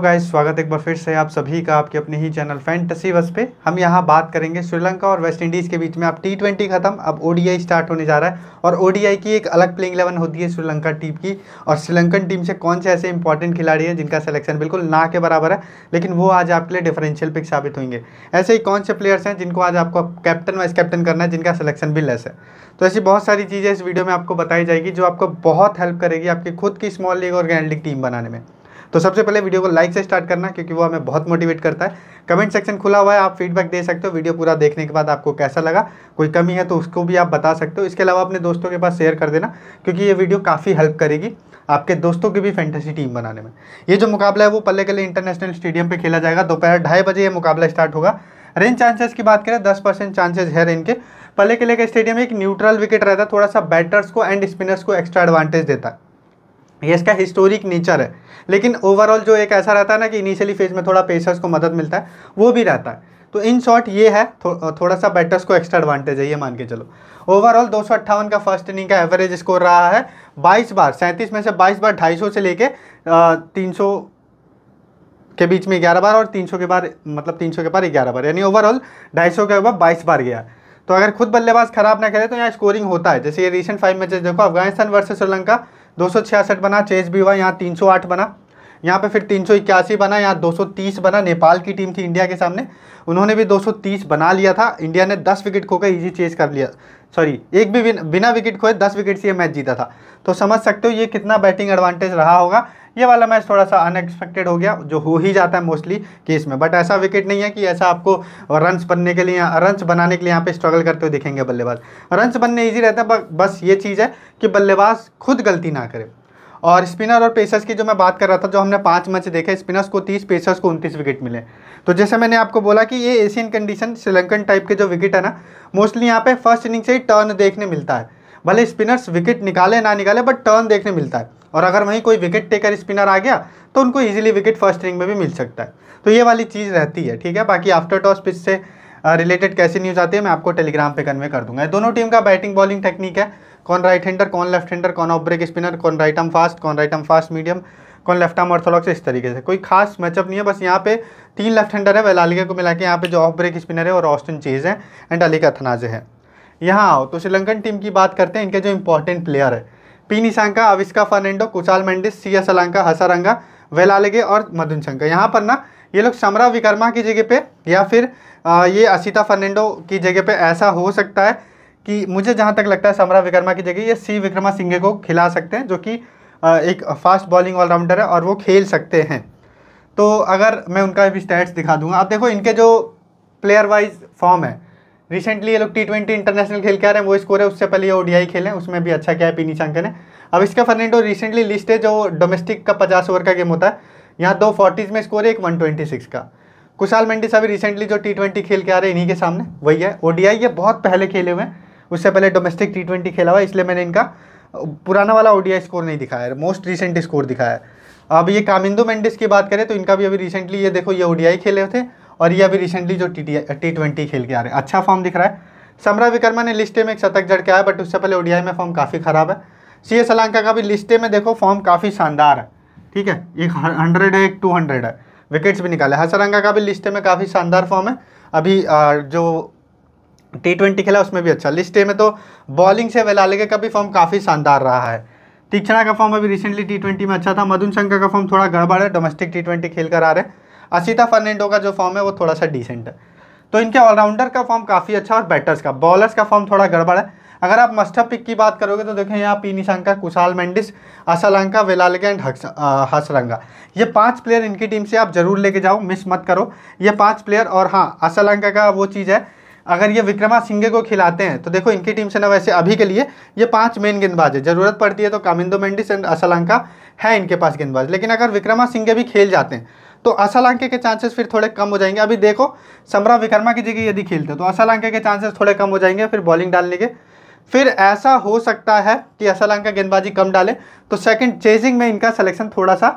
guys स्वागत एक बार फिर से आप सभी का आपके अपने ही चैनल फैंटसी बस पे हम यहाँ बात करेंगे श्रीलंका और वेस्ट इंडीज़ के बीच में अब टी ट्वेंटी ख़त्म अब ओडीआई स्टार्ट होने जा रहा है और ओडीआई की एक अलग प्लेइंग इलेवन होती है श्रीलंका टीम की और श्रीलंकन टीम से कौन से ऐसे इंपॉर्टेंट खिलाड़ी हैं जिनका सिलेक्शन बिल्कुल ना के बराबर है लेकिन वो आज आपके लिए डिफरेंशियल पिक साबित होंगे ऐसे ही कौन से प्लेयर्स हैं जिनको आज आपको कैप्टन वाइस कैप्टन करना है जिनका सिलेक्शन भी लेस है तो ऐसी बहुत सारी चीज़ें इस वीडियो में आपको बताई जाएगी जो आपको बहुत हेल्प करेगी आपकी खुद की स्मॉल लीग और ग्रैंड लीग टीम बनाने में तो सबसे पहले वीडियो को लाइक से स्टार्ट करना क्योंकि वो हमें बहुत मोटिवेट करता है कमेंट सेक्शन खुला हुआ है आप फीडबैक दे सकते हो वीडियो पूरा देखने के बाद आपको कैसा लगा कोई कमी है तो उसको भी आप बता सकते हो इसके अलावा अपने दोस्तों के पास शेयर कर देना क्योंकि ये वीडियो काफ़ी हेल्प करेगी आपके दोस्तों की भी फैंटेसी टीम बनाने में ये जो मुकाबला है वो पल्ले लिए इंटरनेशनल स्टेडियम पर खेला जाएगा दोपहर ढाई बजे ये मुकाबला स्टार्ट होगा रेन चांसेस की बात करें दस परसेंट चांसेज है रेन के पल्ले किले के स्टेडियम में एक न्यूट्रल विकेट रहता है थोड़ा सा बैटर्स को एंड स्पिनर्स को एक्स्ट्रा एडवांटेज देता है ये इसका हिस्टोरिक नेचर है लेकिन ओवरऑल जो एक ऐसा रहता है ना कि इनिशियली फेज में थोड़ा पेशर्स को मदद मिलता है वो भी रहता है तो इन शॉर्ट ये है थो, थोड़ा सा बैटर्स को एक्स्ट्रा एडवांटेज है ये मान के चलो ओवरऑल दो का फर्स्ट इनिंग का एवरेज स्कोर रहा है 22 बार 37 में से 22 बार 250 से लेके तीन के बीच में 11 बार और 300 के बाद मतलब 300 के बाद 11 बार यानी ओवरऑल 250 के बाद 22 बार गया तो अगर खुद बल्लेबाज खराब ना करे तो यहाँ स्कोरिंग होता है जैसे ये रिसेंट फाइव मैचेस देखो अफगानिस्तान वर्सेज श्रीलंका दो बना चेस भी हुआ यहाँ 308 बना यहाँ पे फिर तीन बना यहाँ 230 बना नेपाल की टीम थी इंडिया के सामने उन्होंने भी 230 बना लिया था इंडिया ने 10 विकेट खोकर इजी चेस कर लिया सॉरी एक भी बिना विकेट खोए 10 विकेट से यह मैच जीता था तो समझ सकते हो ये कितना बैटिंग एडवांटेज रहा होगा ये वाला मैच थोड़ा सा अनएक्सपेक्टेड हो गया जो हो ही जाता है मोस्टली केस में बट ऐसा विकेट नहीं है कि ऐसा आपको रन्स बनने के लिए रन्स बनाने के लिए यहाँ पे स्ट्रगल करते हुए दिखेंगे बल्लेबाज रन्स बनने ईजी रहते हैं बस ये चीज़ है कि बल्लेबाज खुद गलती ना करे और स्पिनर और पेसर्स की जो मैं बात कर रहा था जो हमने पाँच मैच देखे स्पिनर्स को तीस पेसर्स को उनतीस विकेट मिले तो जैसे मैंने आपको बोला कि ये एशियन कंडीशन श्रीलंकन टाइप के जो विकेट है ना मोस्टली यहाँ पे फर्स्ट इनिंग से ही टर्न देखने मिलता है भले स्पिनर्स विकेट निकाले ना निकाले बट टर्न देखने मिलता है और अगर वहीं कोई विकेट टेकर स्पिनर आ गया तो उनको इजीली विकेट फर्स्ट इनिंग में भी मिल सकता है तो ये वाली चीज़ रहती है ठीक है बाकी आफ्टर टॉस पिच से रिलेटेड कैसी न्यूज़ आती है मैं आपको टेलीग्राम पे कन्वे कर दूंगा दोनों टीम का बैटिंग बॉलिंग टेक्निक है कौन राइट हैंडर कौन लेफ्ट हैंडर कौन ऑफ ब्रेक स्पिनर कौन राइट आर्म फास्ट कौन राइट आर्म फास्ट मीडियम कौन लेफ्ट आर्म ऑर्थोलॉक्स इस तरीके से कोई खास मैचअप नहीं है बस यहाँ पे तीन लेफ्ट हैंडर है वेलालिया को मिला के यहाँ पे जो ऑफ ब्रेक स्पिनर है और ऑस्टिन चीज़ है एंड अलीका थनाजे है यहाँ आओ तो श्रीलंकन टीम की बात करते हैं इनके जो इंपॉर्टेंट प्लेयर है निशांका अविस्का फर्नेंडो कुशाल मेंडिस एस सलांका हसारंगा वेलालगे और मधुन शंका यहाँ पर ना ये लोग समरा विकर्मा की जगह पे या फिर ये असिता फर्नेंडो की जगह पे ऐसा हो सकता है कि मुझे जहाँ तक लगता है समरा विकर्मा की जगह ये सी विक्रमा सिंघे को खिला सकते हैं जो कि एक फास्ट बॉलिंग ऑलराउंडर है और वो खेल सकते हैं तो अगर मैं उनका भी स्टैट्स दिखा दूंगा आप देखो इनके जो प्लेयर वाइज फॉर्म है रिसेंटली ये लोग टी ट्वेंटी इंटरनेशनल खेल के आ रहे हैं वो स्कोर है उससे पहले ये ओडीआई खेले हैं उसमें भी अच्छा क्या है पीनी चांकन है अब इसका फर्नेंडो रिसेंटली लिस्ट है जो डोमेस्टिक का पचास ओवर का गेम होता है यहाँ दो फोर्टीज़ में स्कोर है एक वन ट्वेंटी सिक्स का कुशाल मेंडिस अभी रिसेंटली जो टी ट्वेंटी खेल के आ रहे हैं इन्हीं के सामने वही है ओडीआई ये बहुत पहले खेले हुए हैं उससे पहले डोमेस्टिक टी ट्वेंटी खेला हुआ है इसलिए मैंने इनका पुराना वाला ओडीआई स्कोर नहीं दिखाया है मोस्ट रिसेंट स्कोर दिखाया है अब ये कामिंदो मेंडिस की बात करें तो इनका भी अभी रिसेंटली ये देखो ये ओडीआई खेले थे और ये अभी रिसेंटली जो टी टी ट्वेंटी खेल के आ रहे हैं अच्छा फॉर्म दिख रहा है समरा विकर्मा ने लिस्टे में एक शतक जड़ के आया बट उससे पहले ओडीआई में फॉर्म काफ़ी ख़राब है सी एस सलांका का भी लिस्टे में देखो फॉर्म काफ़ी शानदार है ठीक है एक हंड्रेड है एक टू हंड्रेड है विकेट्स भी निकाले हसरंगा का भी लिस्टे में काफ़ी शानदार फॉर्म है अभी आ, जो टी ट्वेंटी खेला उसमें भी अच्छा लिस्टे में तो बॉलिंग से वेलाले का भी फॉर्म काफ़ी शानदार रहा है तीक्षणा का फॉर्म अभी रिसेंटली टी ट्वेंटी में अच्छा था मधुन शंकर का फॉर्म थोड़ा गड़बड़ है डोमेस्टिक टी ट्वेंटी खेल कर आ रहे हैं असीता फर्नेंडो का जो फॉर्म है वो थोड़ा सा डिसेंट है तो इनके ऑलराउंडर का फॉर्म काफ़ी अच्छा और बैटर्स का बॉलर्स का फॉर्म थोड़ा गड़बड़ है अगर आप मस्टअप पिक की बात करोगे तो देखें यहाँ पी निशांका कुशाल मेंडिस असलंका वेलालगा एंड हसरंगा ये पांच प्लेयर इनकी टीम से आप जरूर लेके जाओ मिस मत करो ये पांच प्लेयर और हाँ असलंका का वो चीज़ है अगर ये विक्रमा सिंघे को खिलाते हैं तो देखो इनकी टीम से ना वैसे अभी के लिए ये पांच मेन गेंदबाज है ज़रूरत पड़ती है तो कामिंदो मेंडिस एंड असलंका है इनके पास गेंदबाज लेकिन अगर विक्रमा सिंघे भी खेल जाते हैं तो असालांके के चांसेस फिर थोड़े कम हो जाएंगे अभी देखो समरा विकर्मा की जगह यदि खेलते तो असालांके के चांसेस थोड़े कम हो जाएंगे फिर बॉलिंग डालने के फिर ऐसा हो सकता है कि असालंका गेंदबाजी कम डाले तो सेकंड चेजिंग में इनका सलेक्शन थोड़ा सा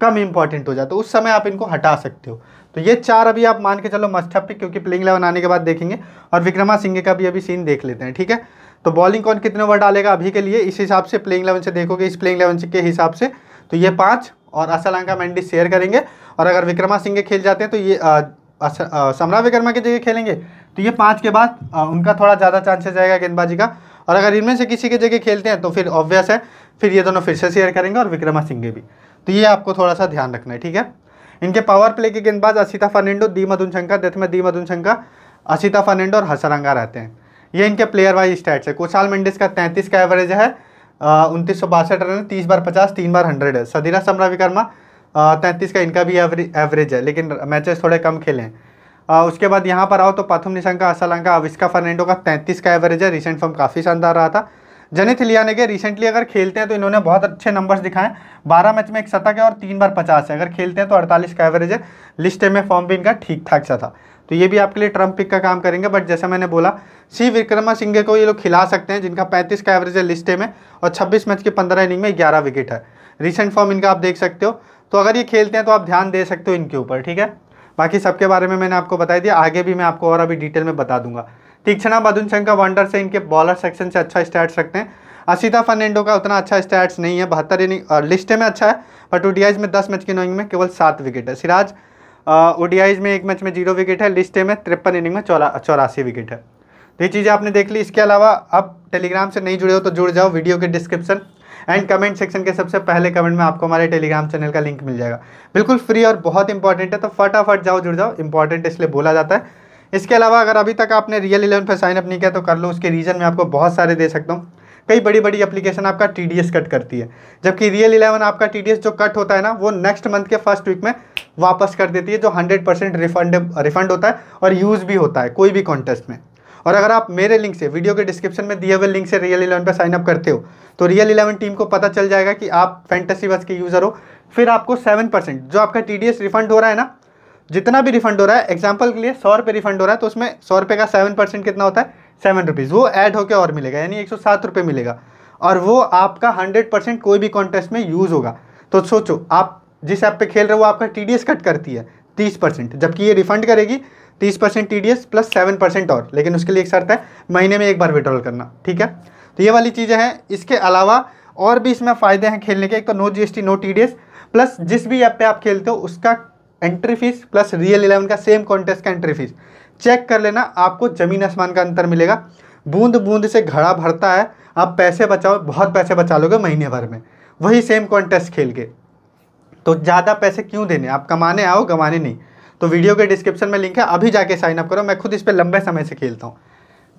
कम इंपॉर्टेंट हो जाता तो है उस समय आप इनको हटा सकते हो तो ये चार अभी आप मान के चलो मस्ट है क्योंकि प्लेइंग इलेवन आने के बाद देखेंगे और विक्रमा सिंह का भी अभी सीन देख लेते हैं ठीक है तो बॉलिंग कौन कितने ओवर डालेगा अभी के लिए इस हिसाब से प्लेइंग इलेवन से देखोगे इस प्लेइंग इलेवन के हिसाब से तो ये पाँच और अंका मैंडी शेयर करेंगे और अगर विक्रमा सिंह खेल जाते हैं तो ये समरा विक्रमा की जगह खेलेंगे तो ये पाँच के बाद उनका थोड़ा ज़्यादा चांसेस जाएगा गेंदबाजी का और अगर इनमें से किसी की जगह खेलते हैं तो फिर ऑब्वियस है फिर ये दोनों फिर से शेयर करेंगे और विक्रमा सिंह भी तो ये आपको थोड़ा सा ध्यान रखना है ठीक है इनके पावर प्ले के गेंदबाज असिता फर्नेंडो दी मधुनशंका देथ में दी मधुनशंका असिता फर्नेंडो और हसरंगा रहते हैं ये इनके प्लेयर वाइज स्टैट्स है कुशाल मेंडिस का तैंतीस का एवरेज है उनतीस सौ बासठ रन है तीस बार पचास तीन बार हंड्रेड है सदीरा समरा विकर्मा तैंतीस का इनका भी एवरेज है लेकिन मैचेस थोड़े कम खेले हैं उसके बाद यहाँ पर आओ तो पाथुम निशंका असलंका अविस्का फर्नेंडो का तैंतीस का एवरेज है रिसेंट फॉर्म काफ़ी शानदार रहा था जनित के रिसेंटली अगर खेलते हैं तो इन्होंने बहुत अच्छे नंबर्स दिखाए बारह मैच में एक शतक है और तीन बार पचास है अगर खेलते हैं तो अड़तालीस का एवरेज है लिस्ट में फॉर्म भी इनका ठीक ठाक सा था तो ये भी आपके लिए ट्रम्प पिक का काम करेंगे बट जैसे मैंने बोला सी विक्रमा सिंघे को ये लोग खिला सकते हैं जिनका 35 का एवरेज है लिस्टे में और 26 मैच के 15 इनिंग में 11 विकेट है रिसेंट फॉर्म इनका आप देख सकते हो तो अगर ये खेलते हैं तो आप ध्यान दे सकते हो इनके ऊपर ठीक है बाकी सबके बारे में मैंने आपको बताया दिया आगे भी मैं आपको और अभी डिटेल में बता दूंगा तीक्षणा मधुन का वंडर से इनके बॉलर सेक्शन से अच्छा स्टैट्स रखते हैं असिता फर्नेंडो का उतना अच्छा स्टैट्स नहीं है बहत्तर इनिंग लिस्टे में अच्छा है बट ओ में दस मैच की नोइंग में केवल सात विकेट है सिराज ओडियाइज में एक मैच में जीरो विकेट है लिस्ट ए में तिरपन इनिंग में चौरा चौरासी विकेट है तो ये चीज़ें आपने देख ली इसके अलावा आप टेलीग्राम से नहीं जुड़े हो तो जुड़ जाओ वीडियो के डिस्क्रिप्शन एंड कमेंट सेक्शन के सबसे पहले कमेंट में आपको हमारे टेलीग्राम चैनल का लिंक मिल जाएगा बिल्कुल फ्री और बहुत इंपॉर्टेंट है तो फटाफट जाओ जुड़ जाओ इंपॉर्टेंट इसलिए बोला जाता है इसके अलावा अगर अभी तक आपने रियल इलेवन पर साइनअप नहीं किया तो कर लो उसके रीज़न मैं आपको बहुत सारे दे सकता हूँ कई बड़ी बड़ी एप्लीकेशन आपका टी कट करती है जबकि रियल इलेवन आपका टी जो कट होता है ना वो नेक्स्ट मंथ के फर्स्ट वीक में वापस कर देती है जो हंड्रेड परसेंट रिफंड रिफंड होता है और यूज़ भी होता है कोई भी कॉन्टेस्ट में और अगर आप मेरे लिंक से वीडियो के डिस्क्रिप्शन में दिए हुए लिंक से रियल इलेवन पर साइनअप करते हो तो रियल इलेवन टीम को पता चल जाएगा कि आप फैंटेसी बस के यूज़र हो फिर आपको सेवन परसेंट जो आपका टी रिफंड हो रहा है ना जितना भी रिफंड हो रहा है एग्जाम्पल के लिए सौ रुपये रिफंड हो रहा है तो उसमें सौ रुपये का सेवन परसेंट कितना होता है सेवन रुपीज़ वो ऐड होकर और मिलेगा यानी एक सौ सात रुपये मिलेगा और वो आपका हंड्रेड परसेंट कोई भी कॉन्टेस्ट में यूज़ होगा तो सोचो आप जिस ऐप पे खेल रहे हो आपका टी डी एस कट करती है तीस परसेंट जबकि ये रिफंड करेगी तीस percent T D S plus seven percent और लेकिन उसके लिए एक शर्त है महीने में एक बार विड्रॉल करना ठीक है तो ये वाली चीज़ें हैं इसके अलावा और भी इसमें फ़ायदे हैं खेलने के एक तो no G S T no T D S plus जिस भी ऐप पर आप खेलते हो उसका entry fee plus real eleven का सेम कॉन्टेस्ट का एंट्री फीस चेक कर लेना आपको ज़मीन आसमान का अंतर मिलेगा बूंद बूंद से घड़ा भरता है आप पैसे बचाओ बहुत पैसे बचा लोगे महीने भर में वही सेम कॉन्टेस्ट खेल के तो ज़्यादा पैसे क्यों देने आप कमाने आओ गंवाने नहीं तो वीडियो के डिस्क्रिप्शन में लिंक है अभी जाके साइन अप करो मैं खुद इस पर लंबे समय से खेलता हूँ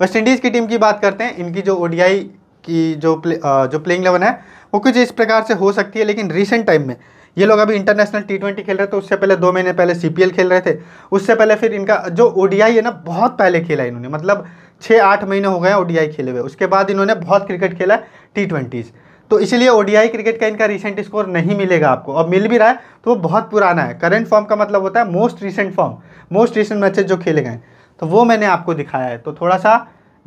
वेस्ट इंडीज़ की टीम की बात करते हैं इनकी जो ओडीआई की जो प्ले, जो प्लेइंग लेवन है वो कुछ इस प्रकार से हो सकती है लेकिन रिसेंट टाइम में ये लोग अभी इंटरनेशनल टी ट्वेंटी खेल रहे थे उससे पहले दो महीने पहले सी खेल रहे थे उससे पहले फिर इनका जो ओ है ना बहुत पहले खेला इन्होंने मतलब छः आठ महीने हो गए ओ खेले हुए उसके बाद इन्होंने बहुत क्रिकेट खेला है टी ट्वेंटीज़ तो इसलिए ओडीआई क्रिकेट का इनका रिसेंट स्कोर नहीं मिलेगा आपको अब मिल भी रहा है तो वो बहुत पुराना है करंट फॉर्म का मतलब होता है most recent form most recent matches जो खेले गए तो वो मैंने आपको दिखाया है तो थोड़ा सा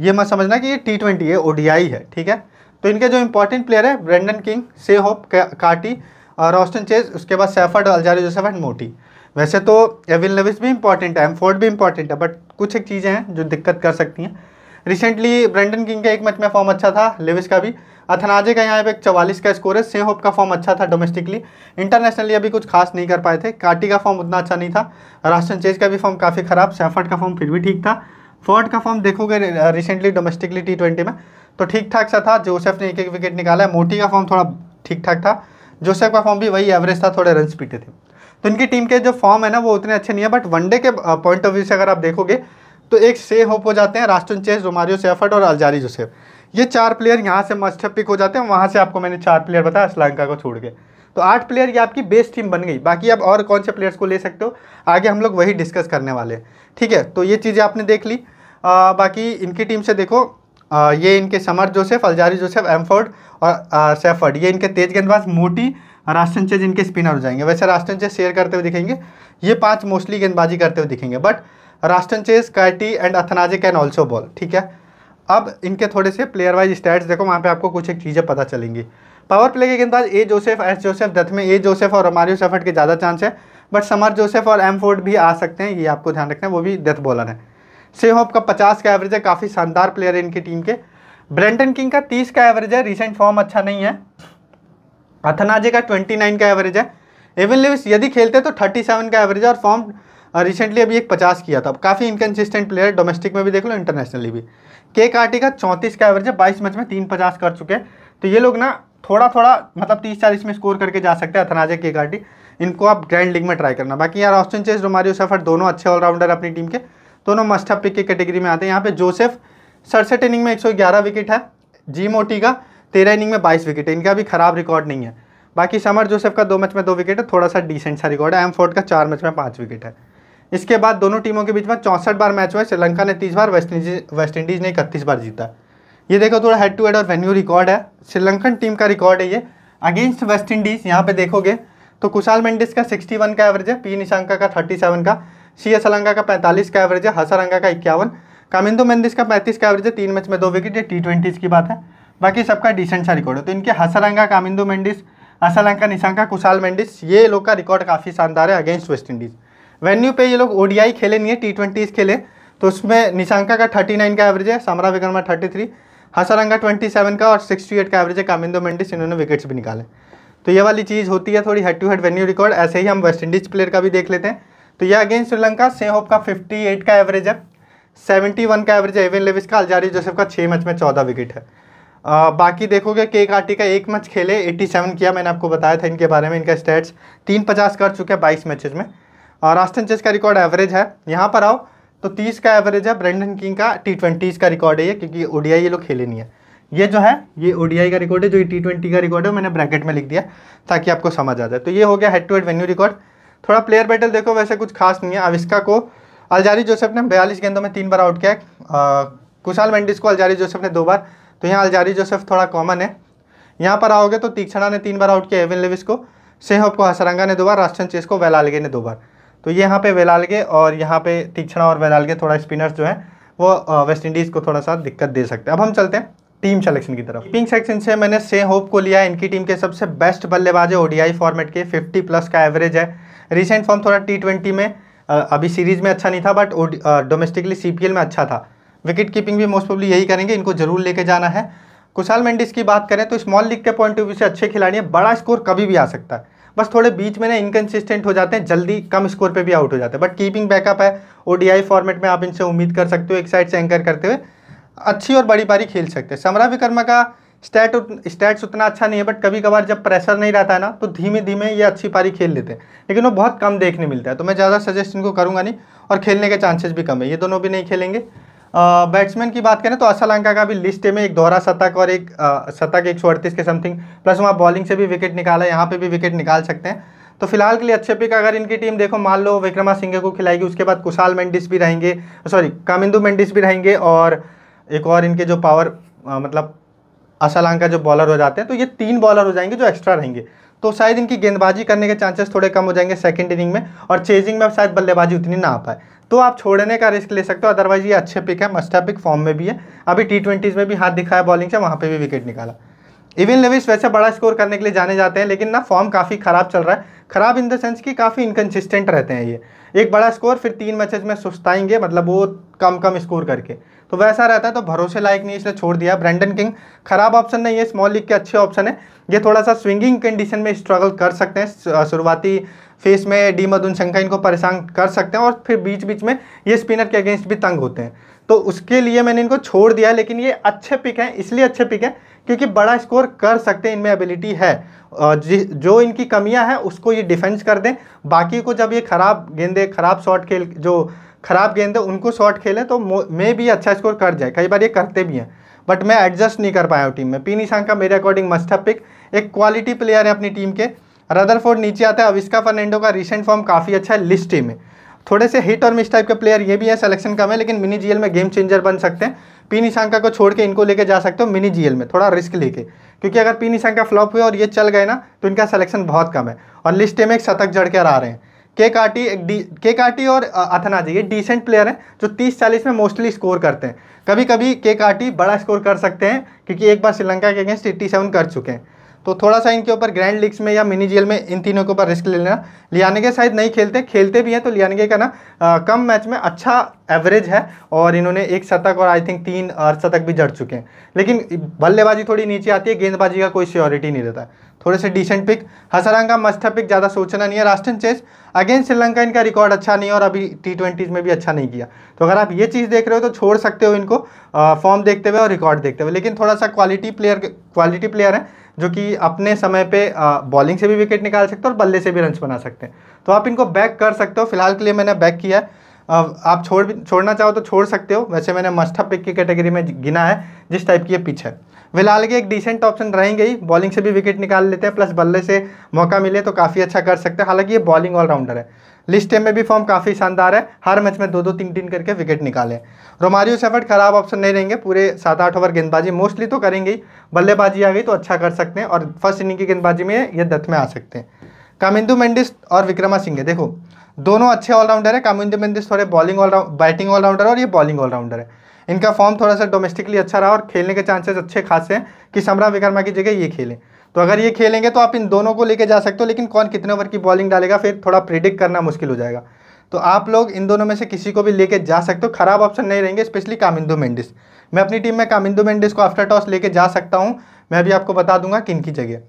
ये मत समझना कि ये टी ट्वेंटी है ओडीआई है ठीक है तो इनके जो इंपॉर्टेंट प्लेयर है Brandon King Shai Hope Carty और रोस्टन चेज उसके बाद Safford Alzarri Joseph and Morty वैसे तो एविल लविस भी इंपॉर्टेंट है एमफोर्ड भी इंपॉर्टेंट है बट कुछ एक चीज़ें हैं जो दिक्कत कर सकती हैं रिसेंटली ब्रेंडन किंग का एक मैच में फॉर्म अच्छा था लेविस का भी अथनाजे का यहाँ पे चवालीस का स्कोर है से होप का फॉर्म अच्छा था डोमेस्टिकली इंटरनेशनली अभी कुछ खास नहीं कर पाए थे काटी का फॉर्म उतना अच्छा नहीं था राशन चेज का भी फॉर्म काफ़ी ख़राब सैफर्ट का फॉर्म फिर भी ठीक था फोर्ड का फॉर्म देखोगे रिसेंटली डोमेस्टिकली टी ट्वेंटी में तो ठीक ठाक सा था जोसेफ ने एक एक विकेट निकाला है मोटी का फॉर्म थोड़ा ठीक ठाक था जोसेफ का फॉर्म भी वही एवरेज था थोड़े रन पीटे थे तो इनकी टीम के जो फॉर्म है ना वो उतने अच्छे नहीं है बट वनडे के पॉइंट ऑफ व्यू से अगर आप देखोगे तो एक से होप हो जाते हैं राष्ट्र चेस रोमारियो सेफर्ट और अलजारी जोसेफ ये चार प्लेयर यहाँ से मस्ट पिक हो जाते हैं वहाँ से आपको मैंने चार प्लेयर बताया श्रीलंका को छोड़ के तो आठ प्लेयर ये आपकी बेस्ट टीम बन गई बाकी आप और कौन से प्लेयर्स को ले सकते हो आगे हम लोग वही डिस्कस करने वाले हैं ठीक है तो ये चीज़ें आपने देख ली आ, uh, बाकी इनकी टीम से देखो ये इनके Shamar Joseph Alzarri Joseph M Forde और सेफर्ड ये इनके तेज गेंदबाज मोटी राष्ट्रन चेज इनके स्पिनर हो जाएंगे वैसे राष्ट्रन चेज शेयर करते हुए दिखेंगे ये पांच मोस्टली गेंदबाजी करते हुए दिखेंगे but Roston Chase Carty and Athanaze can also bowl ठीक है अब इनके थोड़े से प्लेयर वाइज स्टैट्स देखो वहाँ पे आपको कुछ एक चीज़ें पता चलेंगी पावर प्ले के गेंदबाज ए जोसेफ एस जोसेफ दत्त में ए जोसेफ और मारियो सेफ़र्ड के ज़्यादा चांस है बट समर जोसेफ और एम फोर्ड भी आ सकते हैं ये आपको ध्यान रखना है वो भी डेथ बॉलर है से होप का पचास का एवरेज है काफ़ी शानदार प्लेयर है इनकी टीम के ब्रेंटन किंग का तीस का एवरेज है रिसेंट फॉर्म अच्छा नहीं है अथनाजे का ट्वेंटी नाइन का एवरेज है एवन लिविस यदि खेलते तो थर्टी सेवन का एवरेज है और फॉर्म रिसेंटली अभी एक पचास किया था काफ़ी इनकन्सिस्टेंट प्लेयर है डोमेस्टिक में भी देख लो इंटरनेशनली भी के कार्टी का चौंतीस का एवरेज है बाईस मैच में तीन पचास कर चुके हैं तो ये लोग ना थोड़ा थोड़ा मतलब तीस चालीस में स्कोर करके जा सकते हैं अथनाजे के कार्टी इनको आप ग्रैंड लीग में ट्राई करना बाकी यार ऑस्टिन चेस रोमारियो सफर दोनों अच्छे ऑलराउंडर अपनी टीम के दोनों मस्ट हैव पिक की कैटेगरी में आते हैं यहाँ पे जोसेफ सड़सठ इनिंग में 111 विकेट है जी मोटी का तेरह इनिंग में 22 विकेट है इनका भी खराब रिकॉर्ड नहीं है बाकी समर जोसेफ का दो मैच में दो विकेट है थोड़ा सा डिसेंट सा रिकॉर्ड है एम फोर्ड का चार मैच में पाँच विकेट है इसके बाद दोनों टीमों के बीच में चौंसठ बार मैच हुआ श्रीलंका ने तीस बार वेस्ट इंडीज वेस्ट इंडीज़ ने इकतीस बार जीता ये देखो थोड़ा हेड टू हेड और वेन्यू रिकॉर्ड है श्रीलंकन टीम का रिकॉर्ड है ये अगेंस्ट वेस्ट इंडीज़ यहाँ पे देखोगे तो कुशाल मेंडिस का 61 का एवरेज है पी निशांका का 37 का सी एस अलंगा का पैंतालीस का एवरेज है हसरंगा का इक्यावन कामिंदो मेंदिस का पैंतीस का एवरेज है तीन मैच में दो विकेट ये टी ट्वेंटीज़ की बात है बाकी सबका डिसेंट सा रिकॉर्ड है तो इनके हसरंगा कामिंदो मेंडिस असलंका निशांका कुशाल मेंडिस ये लोग का रिकॉर्ड काफ़ी शानदार है अगेंस्ट वेस्ट इंडीज़ वेन्यू पे ये लोग ओडीआई खेले नहीं है टी ट्वेंटीज़ खेले तो उसमें निशांका का थर्टी नाइन का एवरेज है Samarawickrama thirty three Hasaranga twenty seven का और सिक्सटी एट का एवरेज है कामिंदो मेंडिस इन्होंने विकेट्स भी निकाले तो ये वाली चीज़ होती है थोड़ी head to head venue record ऐसे ही हम वेस्ट इंडीज़ प्लेयर का भी देख लेते हैं तो यह अगेंस्ट श्रीलंका सेहॉप का 58 का एवरेज है 71 का एवरेज है एवन लेविस का अलजारी जोसेफ का छः मैच में चौदह विकेट है आ, बाकी देखोगे के आर्टी का एक मैच खेले 87 किया मैंने आपको बताया था इनके बारे में इनका स्टेट्स तीन पचास कर चुके हैं बाईस मैचेज में और आस्टन चेस का रिकॉर्ड एवरेज है यहाँ पर आओ तो तीस का एवरेज है ब्रेंडन किंग का टी ट्वेंटीज़ का रिकॉर्ड है ये क्योंकि ओडीआई ये लोग खेले नहीं है ये जो है ये ओडीआई का रिकॉर्ड है जो ये टी ट्वेंटी का रिकॉर्ड है मैंने ब्रैकेट में लिख दिया ताकि आपको समझ आ जाए तो ये हो गया head to head venue record थोड़ा प्लेयर बैटल देखो वैसे कुछ खास नहीं है अविष्का को अलजारी जोसेफ ने बयालीस गेंदों में तीन बार आउट किया कुशाल मेंडिस को अलजारी जोसेफ ने दो बार तो यहाँ अलजारी जोसेफ थोड़ा कॉमन है यहाँ पर आओगे तो तीक्षणा ने तीन बार आउट किया एविन लेविस को सेहब को हसरंगा ने दो बार राष्ट्रन चेस को वेलालगे ने दो बार तो ये यहाँ पे वेलालगे और यहाँ पे तीक्षणा और वेलालगे थोड़ा स्पिनर्स जो है वो वेस्ट इंडीज़ को थोड़ा सा दिक्कत दे सकते हैं अब हम चलते हैं टीम सेलेक्शन की तरफ पिंक सेक्शन से मैंने से होप को लिया इनकी टीम के सबसे बेस्ट बल्लेबाज है ओडीआई फॉर्मेट के 50 प्लस का एवरेज है रिसेंट फॉर्म थोड़ा टी ट्वेंटी में अभी सीरीज में अच्छा नहीं था बट डोमेस्टिकली सी में अच्छा था विकेट कीपिंग भी मोस्ट प्रोबली यही करेंगे इनको जरूर लेके जाना है कुशाल मेंडिस की बात करें तो स्मॉल लीग के पॉइंट ऑफ व्यू से अच्छे खिलाड़ी हैं बड़ा स्कोर कभी भी आ सकता है बस थोड़े बीच में ना इनकन्सिस्टेंट हो जाते हैं जल्दी कम स्कोर पे भी आउट हो जाते हैं बट कीपिंग बैकअप है ओडीआई फॉर्मेट में आप इनसे उम्मीद कर सकते हो एक साइड से एंकर करते हुए अच्छी और बड़ी पारी खेल सकते हैं समरा विकर्मा का स्टैट स्टैट्स उतना अच्छा नहीं है बट कभी कभार जब प्रेशर नहीं रहता है ना तो धीमे धीमे ये अच्छी पारी खेल लेते हैं लेकिन वो बहुत कम देखने मिलता है तो मैं ज़्यादा सजेस्ट इनको करूँगा नहीं और खेलने के चांसेस भी कम है ये दोनों भी नहीं खेलेंगे बैट्समैन की बात करें तो अशलंका का भी लिस्ट में एक दोहरा शतक और एक शतक एक सौ के समथिंग प्लस वहाँ बॉलिंग से भी विकेट निकाला यहाँ पर भी विकेट निकाल सकते हैं तो फिलहाल के लिए अच्छे पिक अगर इनकी टीम देखो मान लो विक्रमा सिंघे को खिलाएगी उसके बाद कुशाल मेंडिस भी रहेंगे सॉरी कामिंदू मेंडिस भी रहेंगे और एक और इनके जो पावर आ, मतलब असलान का जो बॉलर हो जाते हैं तो ये तीन बॉलर हो जाएंगे जो एक्स्ट्रा रहेंगे तो शायद इनकी गेंदबाजी करने के चांसेस थोड़े कम हो जाएंगे सेकेंड इनिंग में और चेजिंग में शायद बल्लेबाजी उतनी ना आ पाए तो आप छोड़ने का रिस्क ले सकते हो अदरवाइज ये अच्छे पिक है मस्टा पिक फॉर्म में भी है अभी टी ट्वेंटीज़ में भी हाथ दिखाया बॉलिंग से वहाँ पर भी विकेट निकाला इविन लेविस वैसे बड़ा स्कोर करने के लिए जाने जाते हैं लेकिन ना फॉर्म काफ़ी ख़राब चल रहा है ख़राब इन द सेंस कि काफ़ी इनकन्सिस्टेंट रहते हैं ये एक बड़ा स्कोर फिर तीन मैचेज में सुस्ताएंगे मतलब वो कम कम स्कोर करके तो वैसा रहता है तो भरोसे लायक नहीं इसलिए छोड़ दिया ब्रैंडन किंग खराब ऑप्शन नहीं है स्मॉल लीग के अच्छे ऑप्शन है ये थोड़ा सा स्विंगिंग कंडीशन में स्ट्रगल कर सकते हैं शुरुआती फेस में डी मधुन शंका इनको परेशान कर सकते हैं और फिर बीच बीच में ये स्पिनर के अगेंस्ट भी तंग होते हैं तो उसके लिए मैंने इनको छोड़ दिया लेकिन ये अच्छे पिक हैं इसलिए अच्छे पिक हैं क्योंकि बड़ा स्कोर कर सकते हैं इनमें एबिलिटी है जो इनकी कमियां हैं उसको ये डिफेंस कर दें बाकी को जब ये खराब गेंदे खराब शॉट खेल जो ख़राब गेंद है उनको शॉट खेलें तो मैं भी अच्छा स्कोर कर जाए कई बार ये करते भी हैं बट मैं एडजस्ट नहीं कर पाया हूँ टीम में पी निशांक का मेरे अकॉर्डिंग मस्ट है पिक एक क्वालिटी प्लेयर है अपनी टीम के रदरफोर्ड नीचे आता है अविस्का फर्नेंडो का रिसेंट फॉर्म काफ़ी अच्छा है लिस्ट टीम में थोड़े से हिट और मिस टाइप के प्लेयर ये भी है सिलेक्शन कम है लेकिन मिनी जीएल में गेम चेंजर बन सकते हैं पी निशांका को छोड़ के इनको लेके जा सकते हो मिनी जीएल में थोड़ा रिस्क लेके क्योंकि अगर पी निशांका फ्लॉप हुए और ये चल गए ना तो इनका सिलेक्शन बहुत कम है और लिस्ट में एक शतक जड़ के आ रहे हैं के काटी डी के काटी और अथनाजी ये डिसेंट प्लेयर हैं जो 30-40 में मोस्टली स्कोर करते हैं कभी कभी के काटी बड़ा स्कोर कर सकते हैं क्योंकि एक बार श्रीलंका के अगेंस्ट एट्टी सेवन कर चुके हैं तो थोड़ा सा इनके ऊपर ग्रैंड लीग्स में या मिनी जेल में इन तीनों के ऊपर रिस्क ले लेना लियानगे शायद नहीं खेलते खेलते भी हैं तो लियानगे का ना आ, कम मैच में अच्छा एवरेज है और इन्होंने एक शतक और आई थिंक तीन शतक भी जड़ चुके हैं लेकिन बल्लेबाजी थोड़ी नीचे आती है गेंदबाजी का कोई श्योरिटी नहीं रहता थोड़े से decent pick Hasaranga must have pick ज़्यादा सोचना नहीं है राष्ट्रन चेस अगेंस्ट श्रीलंका इनका रिकॉर्ड अच्छा नहीं है और अभी टी ट्वेंटीज़ में भी अच्छा नहीं किया तो अगर आप ये चीज़ देख रहे हो तो छोड़ सकते हो इनको फॉर्म देखते हुए और रिकॉर्ड देखते हुए लेकिन थोड़ा सा क्वालिटी प्लेयर क्वालिटी प्लेयर है जो कि अपने समय पे बॉलिंग से भी विकेट निकाल सकते हैं और बल्ले से भी रन बना सकते हैं तो आप इनको बैक कर सकते हो फिलहाल के लिए मैंने बैक किया है आप छोड़ छोड़ना चाहो तो छोड़ सकते हो वैसे मैंने मस्टअप पिक की कैटेगरी में गिना है जिस टाइप की ये पिच है फिलहाल के एक डिसेंट ऑप्शन रहेंगे ही बॉलिंग से भी विकेट निकाल लेते हैं प्लस बल्ले से मौका मिले तो काफ़ी अच्छा कर सकते हैं हालांकि ये बॉलिंग ऑलराउंडर है लिस्ट में भी फॉर्म काफ़ी शानदार है हर मैच में दो दो तीन तीन करके विकेट निकाले रोमारियो सेफर्ट खराब ऑप्शन नहीं रहेंगे पूरे सात आठ ओवर गेंदबाजी मोस्टली तो करेंगे ही बल्लेबाजी आ गई तो अच्छा कर सकते हैं और फर्स्ट इनिंग की गेंदबाजी में ये दत्त में आ सकते हैं कामिंदू मेंडिस और विक्रमा सिंह देखो दोनों अच्छे ऑलराउंडर है कामिंदू मेंडिस थोड़े बॉलिंग ऑलराउंड बैटिंग ऑलराउंडर और ये बॉलिंग ऑलराउंडर है इनका फॉर्म थोड़ा सा डोमेस्टिकली अच्छा रहा और खेलने के चांसेस अच्छे खासे हैं कि समरा विक्रमा की जगह ये खेलें तो अगर ये खेलेंगे तो आप इन दोनों को लेके जा सकते हो लेकिन कौन कितने ओवर की बॉलिंग डालेगा फिर थोड़ा प्रिडिक्ट करना मुश्किल हो जाएगा तो आप लोग इन दोनों में से किसी को भी लेके जा सकते हो खराब ऑप्शन नहीं रहेंगे स्पेशली कामिंदो मेंडिस मैं अपनी टीम में कामिंदो मेंडिस को आफ्टर टॉस लेके जा सकता हूँ मैं भी आपको बता दूंगा किन की जगह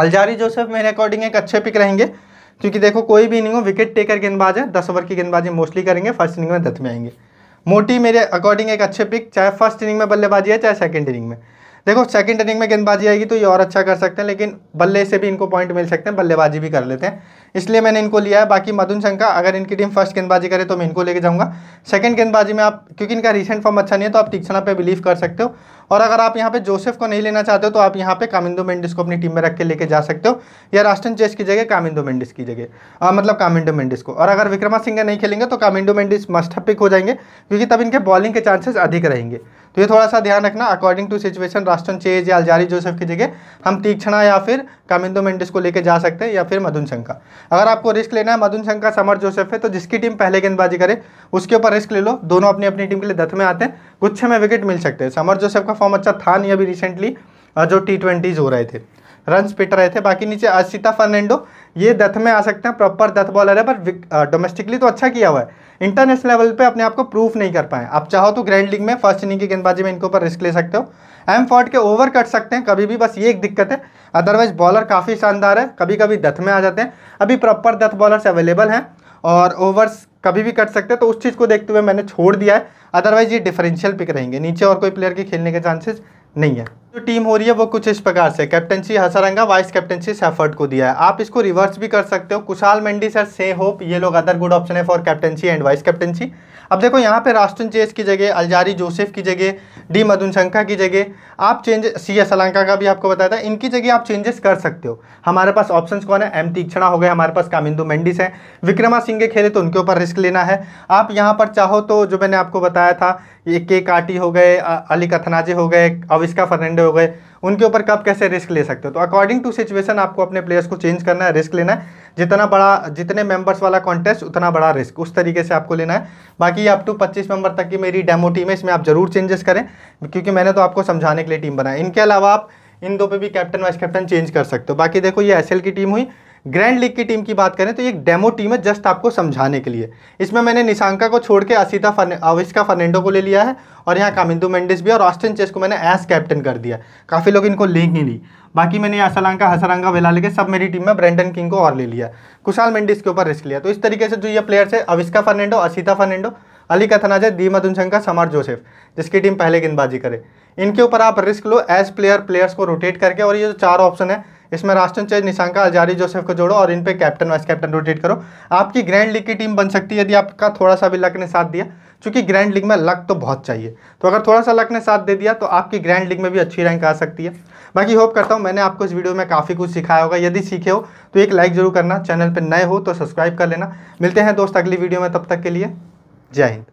अलजारी जोसेफ मेरे अकॉर्डिंग एक अच्छे पिक रहेंगे क्योंकि देखो कोई भी इनिंग हो विकेट टेकर गेंदबाज है दस ओवर की गेंदबाजी मोस्टली करेंगे फर्स्ट इनिंग में दस में आएंगे मोटी मेरे अकॉर्डिंग एक अच्छे पिक चाहे फर्स्ट इनिंग में बल्लेबाजी है चाहे सेकेंड इनिंग में देखो सेकंड इनिंग में गेंदबाजी आएगी तो ये और अच्छा कर सकते हैं लेकिन बल्ले से भी इनको पॉइंट मिल सकते हैं बल्लेबाजी भी कर लेते हैं इसलिए मैंने इनको लिया है बाकी मधुन शंका अगर इनकी टीम फर्स्ट गेंदबाजी करे तो मैं इनको लेके जाऊँगा सेकेंड गेंदबाजी में आप क्योंकि इनका रिसेंट फॉर्म अच्छा नहीं है तो आप तीक्षणा पर बिलीव कर सकते हो और अगर आप यहाँ पे जोसेफ को नहीं लेना चाहते हो तो आप यहाँ पे कामिंदो मेंडिस को अपनी टीम में रख के लेके जा सकते हो या राष्ट्रन चेस की जगह कामिंदो मेंडिस की जगह मतलब कामिंडो मेंडिस को और अगर विक्रमा सिंह नहीं खेलेंगे तो कामिंडो मेंडिस मस्ट पिक हो जाएंगे क्योंकि तब इनके बॉलिंग के चांसेस अधिक रहेंगे तो ये थोड़ा सा ध्यान रखना according to situation Roston Chase या अलजारी जोसेफ की जगह हम तीक्षणा या फिर कामिंदो मेंडिस को लेकर जा सकते हैं या फिर मधुन शंका अगर आपको रिस्क लेना है मधुन शंका समर जोसेफ है तो जिसकी टीम पहले गेंदबाजी करे उसके ऊपर रिस्क ले लो दोनों अपनी अपनी टीम के लिए दथ में आते हैं गुच्छे में विकेट मिल सकते हैं समर जोसेफ का फॉर्म अच्छा था नहीं अभी रिसेंटली जो टी ट्वेंटीज हो रहे थे रन पिट रहे थे बाकी नीचे अशिता फर्नेंडो ये दथ में आ सकते हैं प्रॉपर दथ बॉलर है पर डोमेस्टिकली तो अच्छा किया हुआ है इंटरनेशनल लेवल पे अपने आप को प्रूफ नहीं कर पाए आप चाहो तो ग्रैंड लीग में फर्स्ट इनिंग की गेंदबाजी में इनके ऊपर रिस्क ले सकते हो एम फोर्ट के ओवर कट सकते हैं कभी भी बस ये एक दिक्कत है अदरवाइज बॉलर काफ़ी शानदार है कभी कभी दथ में आ जाते हैं अभी प्रॉपर दथ बॉलर्स अवेलेबल हैं और ओवर्स कभी भी कट सकते हैं तो उस चीज़ को देखते हुए मैंने छोड़ दिया है अदरवाइज ये डिफरेंशियल पिक रहेंगे नीचे और कोई प्लेयर के खेलने के चांसेस नहीं है जो टीम हो रही है वो कुछ इस प्रकार से captaincy Hasaranga vice captaincy Shepherd को दिया है आप इसको रिवर्स भी कर सकते हो Kusal Mendis Shai Hope ये लोग अदर गुड ऑप्शन है for captaincy and vice captaincy अब देखो यहाँ पे रास्टन चेस की जगह अलजारी जोसेफ की जगह डी मधुनशंका की जगह आप चेंज सी एस अलंका का भी आपको बताया था इनकी जगह आप चेंजेस कर सकते हो हमारे पास ऑप्शन कौन है एम तीक्षणा हो गए हमारे पास कामिंदू मेंडिस हैं विक्रमा सिंह खेले तो उनके ऊपर रिस्क लेना है आप यहाँ पर चाहो तो जो मैंने आपको बताया था ये के काटी हो गए अली कथनाजे हो गए अविस्का फर्नांडे हो गए उनके ऊपर कब कैसे रिस्क ले सकते हो तो अकॉर्डिंग टू सिचुएशन आपको अपने प्लेयर्स को चेंज करना है रिस्क लेना है जितना बड़ा जितने मेंबर्स वाला कॉन्टेस्ट उतना बड़ा रिस्क उस तरीके से आपको लेना है बाकी अप टू 25 मेंबर तक की मेरी डेमो टीम है इसमें आप ज़रूर चेंजेस करें क्योंकि मैंने तो आपको समझाने के लिए टीम बनाया इनके अलावा आप इन दो पे भी कैप्टन वाइस कैप्टन चेंज कर सकते हो बाकी देखो ये एस की टीम हुई ग्रैंड लीग की टीम की बात करें तो ये एक डेमो टीम है जस्ट आपको समझाने के लिए इसमें मैंने निशांका को छोड़ के असिता फर्ने अविस्का फर्नेंडो को ले लिया है और यहाँ कामिंदू मेंडिस भी और ऑस्टिन चेस को मैंने एस कैप्टन कर दिया काफ़ी लोग इनको लेंगे नहीं बाकी मैंने असलांका हसरंगा वेला लेके सब मेरी टीम में ब्रेंडन किंग को और ले लिया कुशाल मेंडिस के ऊपर रिस्क लिया तो इस तरीके से जो ये प्लेयर्स है अविस्का फर्नेंडो असीता फर्नेंडो अली कथनाजय दी मधुनशंका समर जोसेफ जिसकी टीम पहले गेंदबाजी करे इनके ऊपर आप रिस्क लो एज प्लेयर प्लेयर्स को रोटेट करके और ये जो चार ऑप्शन है इसमें Roston Chase Nissanka Alzarri Joseph को जोड़ो और इन पे कैप्टन वाइस कैप्टन रोटेट करो आपकी ग्रैंड लीग की टीम बन सकती है यदि आपका थोड़ा सा भी लक ने साथ दिया क्योंकि ग्रैंड लीग में लक तो बहुत चाहिए तो अगर थोड़ा सा लक ने साथ दे दिया तो आपकी ग्रैंड लीग में भी अच्छी रैंक आ सकती है बाकी होप करता हूँ मैंने आपको इस वीडियो में काफ़ी कुछ सिखाया होगा यदि सीखे हो तो एक लाइक ज़रूर करना चैनल पर नए हो तो सब्सक्राइब कर लेना मिलते हैं दोस्त अगली वीडियो में तब तक के लिए जय हिंद